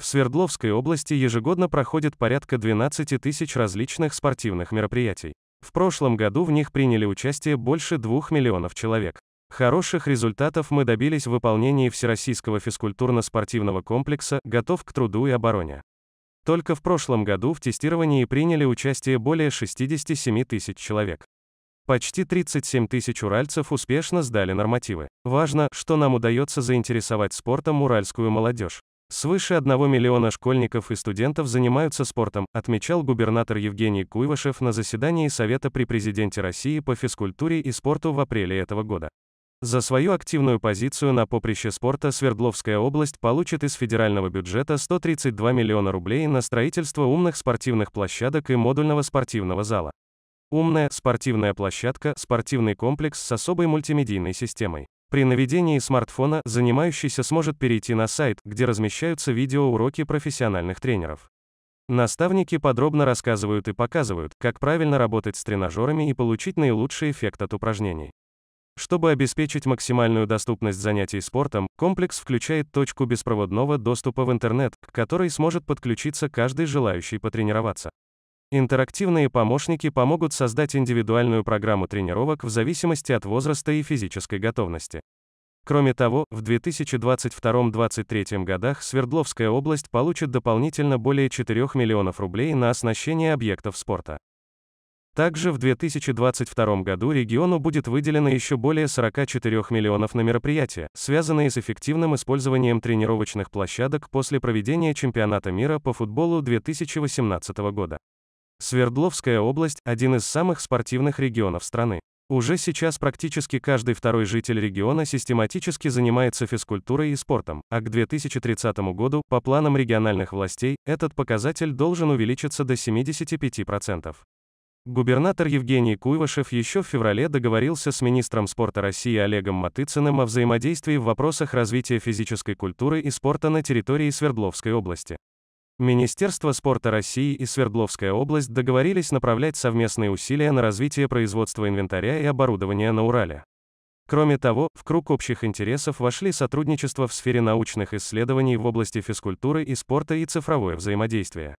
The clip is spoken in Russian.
В Свердловской области ежегодно проходит порядка 12 тысяч различных спортивных мероприятий. В прошлом году в них приняли участие больше 2 миллионов человек. Хороших результатов мы добились в выполнении Всероссийского физкультурно-спортивного комплекса «Готов к труду и обороне». Только в прошлом году в тестировании приняли участие более 67 тысяч человек. Почти 37 тысяч уральцев успешно сдали нормативы. Важно, что нам удается заинтересовать спортом уральскую молодежь. Свыше 1 миллиона школьников и студентов занимаются спортом, отмечал губернатор Евгений Куйвашев на заседании Совета при президенте России по физкультуре и спорту в апреле этого года. За свою активную позицию на поприще спорта Свердловская область получит из федерального бюджета 132 миллиона рублей на строительство умных спортивных площадок и модульного спортивного зала. Умная спортивная площадка – спортивный комплекс с особой мультимедийной системой. При наведении смартфона занимающийся сможет перейти на сайт, где размещаются видеоуроки профессиональных тренеров. Наставники подробно рассказывают и показывают, как правильно работать с тренажерами и получить наилучший эффект от упражнений. Чтобы обеспечить максимальную доступность занятий спортом, комплекс включает точку беспроводного доступа в интернет, к которой сможет подключиться каждый желающий потренироваться. Интерактивные помощники помогут создать индивидуальную программу тренировок в зависимости от возраста и физической готовности. Кроме того, в 2022-2023 годах Свердловская область получит дополнительно более 4 миллионов рублей на оснащение объектов спорта. Также в 2022 году региону будет выделено еще более 44 миллионов на мероприятия, связанные с эффективным использованием тренировочных площадок после проведения чемпионата мира по футболу 2018 года. Свердловская область – один из самых спортивных регионов страны. Уже сейчас практически каждый второй житель региона систематически занимается физкультурой и спортом, а к 2030 году, по планам региональных властей, этот показатель должен увеличиться до 75%. Губернатор Евгений Куйвашев еще в феврале договорился с министром спорта России Олегом Матыцыным о взаимодействии в вопросах развития физической культуры и спорта на территории Свердловской области. Министерство спорта России и Свердловская область договорились направлять совместные усилия на развитие производства инвентаря и оборудования на Урале. Кроме того, в круг общих интересов вошли сотрудничество в сфере научных исследований в области физкультуры и спорта и цифровое взаимодействие.